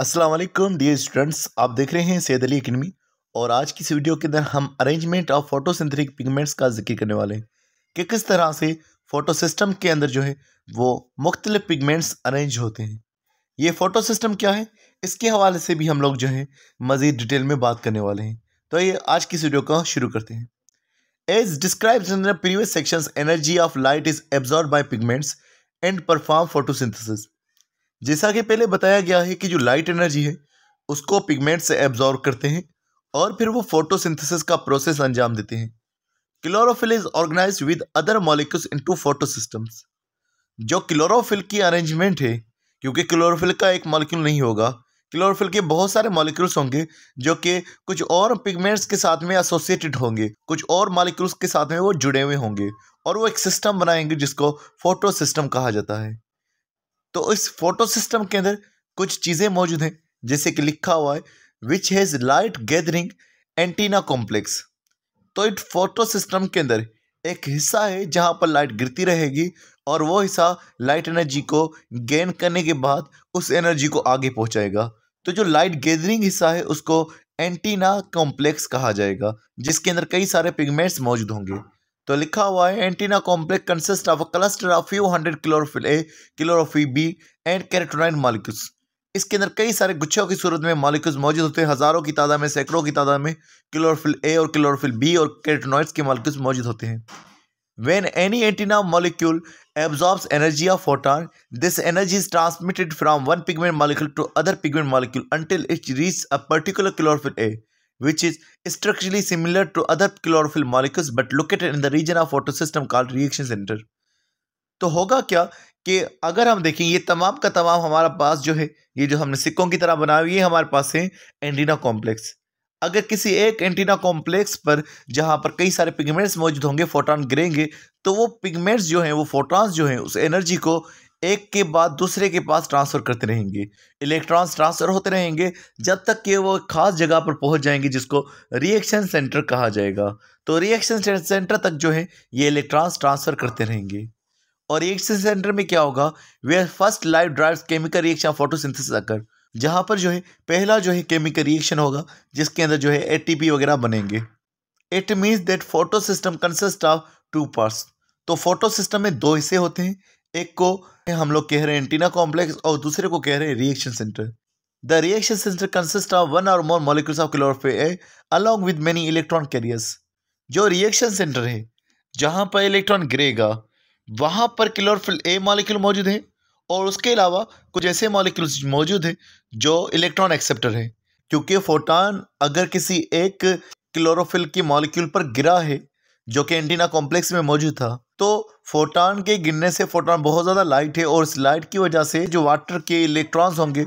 अस्सलाम वालेकुम dear students आप देख रहे हैं सैद अली अकेडमी और आज की इस वीडियो के अंदर हम अरेंजमेंट ऑफ फोटोसिंथेटिक पिगमेंट्स का जिक्र करने वाले हैं कि किस तरह से फ़ोटो सिस्टम के अंदर जो है वो मुख्तलिफ पिगमेंट्स अरेंज होते हैं ये फ़ोटो सिस्टम क्या है इसके हवाले से भी हम लोग जो है मज़ीद डिटेल में बात करने वाले हैं तो ये आज की इस वीडियो का शुरू करते हैं as describes in previous section energy of light is absorb by pigments and perform photosynthesis जैसा कि पहले बताया गया है कि जो लाइट एनर्जी है उसको पिगमेंट से एब्जॉर्व करते हैं और फिर वो फोटोसिंथेसिस का प्रोसेस अंजाम देते हैं chlorophyll is organize with other molecules into photosystems जो क्लोरोफिल की अरेंजमेंट है क्योंकि क्लोरोफिल का एक मॉलिक्यूल नहीं होगा क्लोरोफिल के बहुत सारे मॉलिक्यूल्स होंगे जो कि कुछ और पिगमेंट्स के साथ में एसोसिएटेड होंगे कुछ और मॉलिक्यूल्स के साथ में वो जुड़े हुए होंगे और वो एक सिस्टम बनाएंगे जिसको फोटो सिस्टम कहा जाता है तो इस फोटो सिस्टम के अंदर कुछ चीज़ें मौजूद हैं जैसे कि लिखा हुआ है which has light gathering antenna complex तो इट फोटो सिस्टम के अंदर एक हिस्सा है जहाँ पर लाइट गिरती रहेगी और वो हिस्सा लाइट एनर्जी को गेन करने के बाद उस एनर्जी को आगे पहुँचाएगा तो जो लाइट गैदरिंग हिस्सा है उसको एंटीना कॉम्प्लेक्स कहा जाएगा जिसके अंदर कई सारे पिगमेंट्स मौजूद होंगे तो लिखा हुआ है antenna complex consist of a cluster of few hundred chlorophyll a chlorophyll b and carotenoid molecules इसके अंदर कई सारे गुच्छों की सूरत में मालिक्यूल्स मौजूद होते हैं हजारों की तादाद में सैकड़ों की तादाद में क्लोरोफिल ए और क्लोरोफिल बी और कैरेटोनाइड्स के मालिक्यूल्स मौजूद होते हैं when any antenna molecule absorb energy of photon this energy is transmitted from one pigment molecule to other pigment molecule until it reach a particular chlorophyll a which is structurally similar to other chlorophyll molecules but located in the region of photosystem called reaction center तो होगा क्या कि अगर हम देखें ये तमाम का तमाम हमारा पास जो है ये जो हमने सिक्कों की तरह बनाई हुई है हमारे पास है एंटीना कॉम्प्लेक्स अगर किसी एक एंटीना कॉम्प्लेक्स पर जहां पर कई सारे पिगमेंट्स मौजूद होंगे फोटॉन गिरेंगे तो वो पिगमेंट्स जो हैं वो फोटॉन्स जो हैं उस एनर्जी को एक के बाद दूसरे के पास ट्रांसफ़र करते रहेंगे इलेक्ट्रॉन्स ट्रांसफ़र होते रहेंगे जब तक कि वो खास जगह पर पहुंच जाएंगे जिसको रिएक्शन सेंटर कहा जाएगा तो रिएक्शन सेंटर तक जो है ये इलेक्ट्रॉन्स ट्रांसफ़र करते रहेंगे और रिएक्शन सेंटर में क्या होगा वे first light drives chemical reaction photosynthesis कर जहाँ पर जो है पहला जो है केमिकल रिएक्शन होगा जिसके अंदर जो है ए वगैरह बनेंगे it means that photo system consist of two parts तो फोटो सिस्टम में दो हिस्से होते हैं एक को हम लोग कह रहे हैं एंटीना कॉम्प्लेक्स और दूसरे को कह रहे हैं reaction centre the reaction centre consist of one और more molecules of chlorophyll a along with many electron carriers जो रिएक्शन सेंटर है जहां पर इलेक्ट्रॉन गिरेगा वहां पर क्लोरोफिल ए मॉलिक्यूल मौजूद है और उसके अलावा कुछ ऐसे मॉलिक्यूल्स मौजूद हैं जो इलेक्ट्रॉन एक्सेप्टर हैं क्योंकि फोटॉन अगर किसी एक क्लोरोफिल के मॉलिक्यूल पर गिरा है जो कि एंटीना कॉम्प्लेक्स में मौजूद था तो फोटोन के गिरने से फोटान बहुत ज़्यादा लाइट है और इस लाइट की वजह से जो वाटर के इलेक्ट्रॉन्स होंगे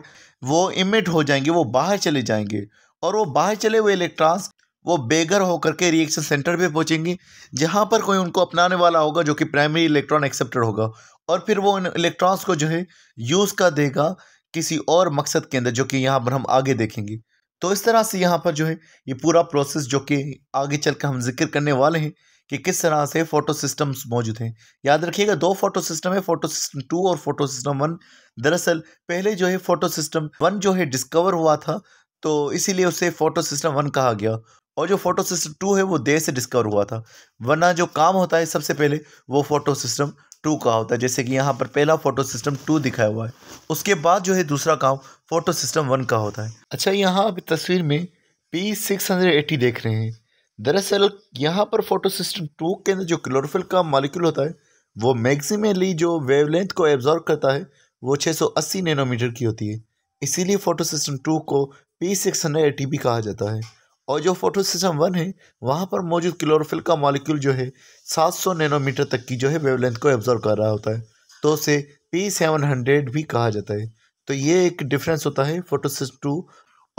वो इमिट हो जाएंगे वो बाहर चले जाएंगे और वो बाहर चले हुए इलेक्ट्रॉन्स वो बेघर होकर के रिएक्शन सेंटर पे पहुंचेंगे जहाँ पर कोई उनको अपनाने वाला होगा जो कि प्राइमरी इलेक्ट्रॉन एक्सेप्टेड होगा और फिर वो उन इलेक्ट्रॉन्स को जो है यूज़ कर देगा किसी और मकसद के अंदर जो कि यहाँ पर हम आगे देखेंगे तो इस तरह से यहाँ पर जो है ये पूरा प्रोसेस जो कि आगे चल कर हम जिक्र करने वाले हैं कि किस तरह से फोटो सिस्टम मौजूद हैं याद रखिएगा दो फोटो सिस्टम है फोटो सिस्टम टू और फोटो सिस्टम वन दरअसल पहले जो है फोटो सिस्टम वन जो है डिस्कवर हुआ था तो इसीलिए उसे फोटो सिस्टम वन कहा गया और जो फोटो सिस्टम टू है वो देर से डिस्कवर हुआ था वरना जो काम होता है सबसे पहले वो फोटो सिस्टम टू का होता है जैसे कि यहाँ पर पहला फोटो सिस्टम टू दिखाया हुआ है उसके बाद जो है दूसरा काम फोटो सिस्टम वन का होता है अच्छा यहाँ आप तस्वीर में पी सिक्स हंड्रेड एट्टी देख रहे हैं दरअसल यहाँ पर फोटोसिस्टम टू के अंदर जो क्लोरोफिल का मालिक्यूल होता है वो मैक्सिमली जो वेवलेंथ को एब्जॉर्व करता है वो 680 नैनोमीटर की होती है इसीलिए फोटोसिस्टम टू को पी सिक्स हंड्रेड भी कहा जाता है और जो फोटोसिस्टम वन है वहाँ पर मौजूद क्लोरोफिल का मालिक्यूल जो है 700 नैनोमीटर तक की जो है वेवलेंथ को एब्जॉर्व कर रहा होता है तो उसे पी सेवन हंड्रेड भी कहा जाता है तो ये एक डिफरेंस होता है फोटोसिस्टम टू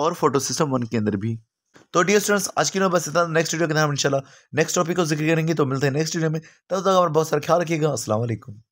और फोटोसिस्टम वन के अंदर भी तो डियर स्टूडेंट्स आज की बस इतना नेक्स्ट वीडियो के नाम इंशाल्लाह नेक्स्ट टॉपिक को जिक्र करेंगे तो मिलते हैं नेक्स्ट वीडियो में तब तक हमारा बहुत सारा ख्याल रखिएगा असलम